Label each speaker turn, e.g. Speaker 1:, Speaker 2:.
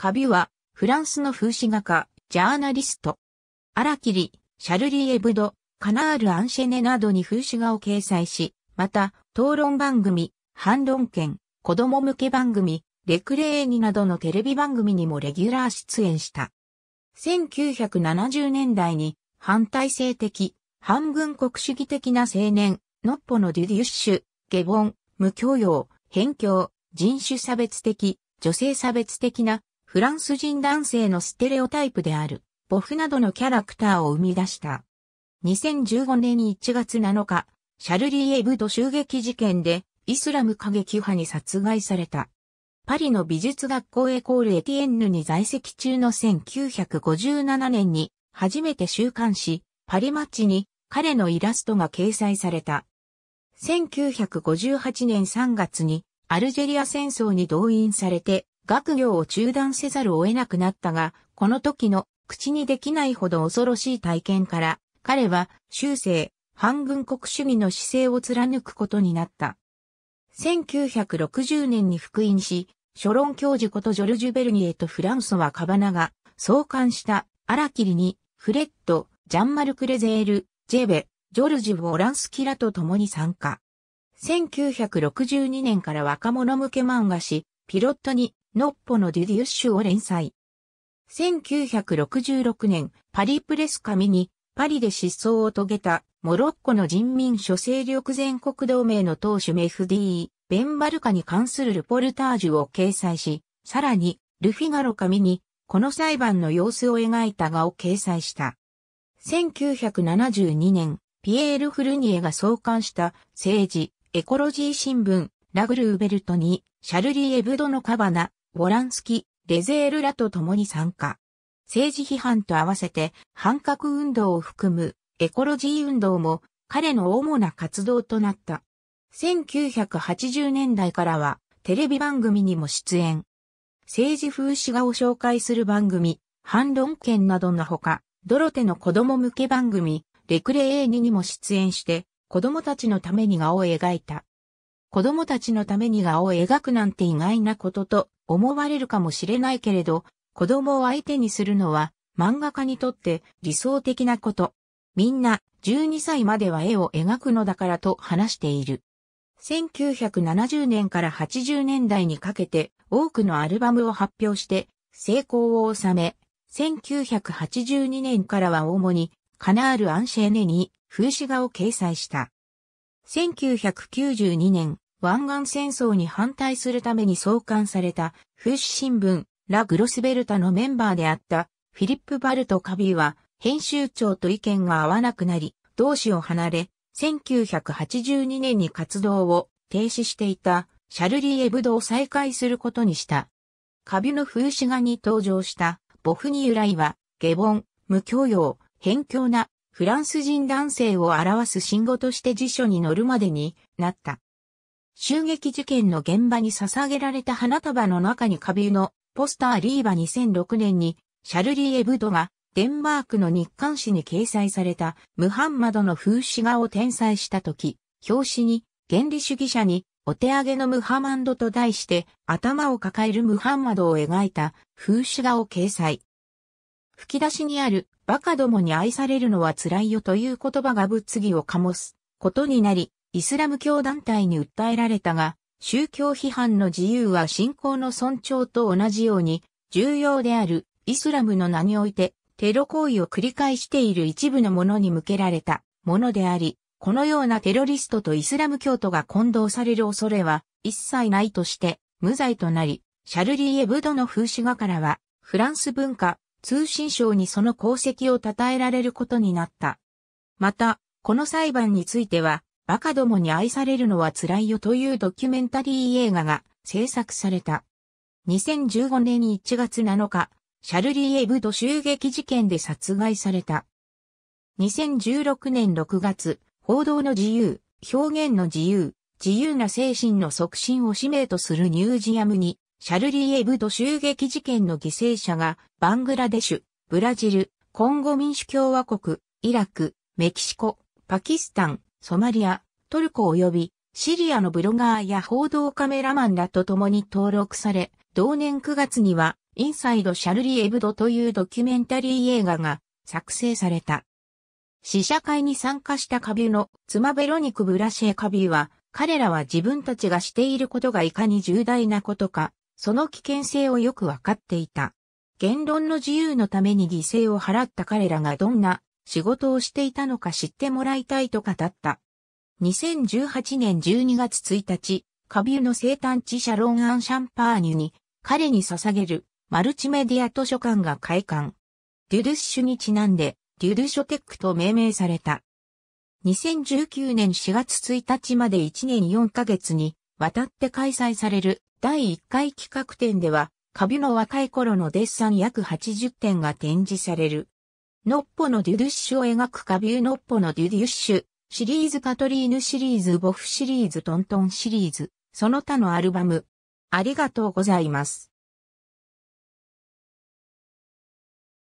Speaker 1: カビュは、フランスの風刺画家、ジャーナリスト。アラキリ、シャルリー・エブド、カナール・アンシェネなどに風刺画を掲載し、また、討論番組、反論権、子供向け番組、レクレーニなどのテレビ番組にもレギュラー出演した。1970年代に、反体制的、反軍国主義的な青年、ノッポのデュデュッシュ、下ボ無教養、偏教、人種差別的、女性差別的なフランス人男性のステレオタイプである、ボフなどのキャラクターを生み出した。2015年1月7日、シャルリー・エブド襲撃事件で、イスラム過激派に殺害された。パリの美術学校エコールエティエンヌに在籍中の1957年に初めて週刊誌パリマッチに彼のイラストが掲載された。1958年3月にアルジェリア戦争に動員されて学業を中断せざるを得なくなったが、この時の口にできないほど恐ろしい体験から、彼は修正、反軍国主義の姿勢を貫くことになった。1960年に復員し、諸論教授ことジョルジュ・ベルニエとフランソワ・カバナが創刊したアラキリに、フレッド、ジャンマル・クレゼール、ジェベ、ジョルジュ・ボランスキラと共に参加。1962年から若者向け漫画誌、ピロットにノッポのデュディウッシュを連載。1966年、パリプレス紙に、パリで失踪を遂げた、モロッコの人民諸勢力全国同盟の党首メフディー、ベンバルカに関するルポルタージュを掲載し、さらに、ルフィガロ紙に、この裁判の様子を描いた画を掲載した。1972年、ピエール・フルニエが創刊した政治、エコロジー新聞、ラグルーベルトに、シャルリー・エブドのカバナ、ボランスキ、レゼールらと共に参加。政治批判と合わせて反核運動を含むエコロジー運動も彼の主な活動となった。1980年代からはテレビ番組にも出演。政治風刺画を紹介する番組、反論権などのほか、ドロテの子供向け番組、レクレエーニにも出演して、子供たちのために画を描いた。子供たちのために画を描くなんて意外なことと思われるかもしれないけれど、子供を相手にするのは漫画家にとって理想的なこと。みんな12歳までは絵を描くのだからと話している。1970年から80年代にかけて多くのアルバムを発表して成功を収め、1982年からは主にカナール・アンシェーネに風刺画を掲載した。1992年、湾岸戦争に反対するために創刊された風刺新聞ラ・グロスベルタのメンバーであったフィリップ・バルト・カビーは編集長と意見が合わなくなり同志を離れ1982年に活動を停止していたシャルリー・エブドを再開することにした。カビの風刺画に登場したボフに由来は下凡、無教養、偏教なフランス人男性を表す信号として辞書に載るまでになった。襲撃事件の現場に捧げられた花束の中に花瓶のポスターリーバ2006年にシャルリー・エブドがデンマークの日刊誌に掲載されたムハンマドの風刺画を転載した時、表紙に原理主義者にお手上げのムハマンドと題して頭を抱えるムハンマドを描いた風刺画を掲載。吹き出しにあるバカどもに愛されるのは辛いよという言葉が物議を醸すことになり、イスラム教団体に訴えられたが、宗教批判の自由は信仰の尊重と同じように重要であるイスラムの名においてテロ行為を繰り返している一部の者に向けられたものであり、このようなテロリストとイスラム教徒が混同される恐れは一切ないとして無罪となり、シャルリー・エブドの風刺画からはフランス文化通信省にその功績を称えられることになった。また、この裁判についてはバカどもに愛されるのは辛いよというドキュメンタリー映画が制作された。2015年1月7日、シャルリー・エブド襲撃事件で殺害された。2016年6月、報道の自由、表現の自由、自由な精神の促進を使命とするニュージアムに、シャルリー・エブド襲撃事件の犠牲者が、バングラデシュ、ブラジル、コンゴ民主共和国、イラク、メキシコ、パキスタン、ソマリア、トルコ及びシリアのブロガーや報道カメラマンらと共に登録され、同年9月には、インサイド・シャルリ・エブドというドキュメンタリー映画が作成された。試写会に参加したカビュの妻ベロニク・ブラシェ・カビュは、彼らは自分たちがしていることがいかに重大なことか、その危険性をよくわかっていた。言論の自由のために犠牲を払った彼らがどんな仕事をしていたのか知ってもらいたいと語った。2018年12月1日、カューの生誕地シャロン・アン・シャンパーニュに彼に捧げるマルチメディア図書館が開館。デュルッシュにちなんでデュルショテックと命名された。2019年4月1日まで1年4ヶ月にわたって開催される第1回企画展では、カビュの若い頃のデッサン約80点が展示される。ノッポのデュデュッシュを描くカビューノッポのデュデュッシュ、シリーズカトリーヌシリーズボフシリーズトントンシリーズ、その他のアルバム。ありがとうございます。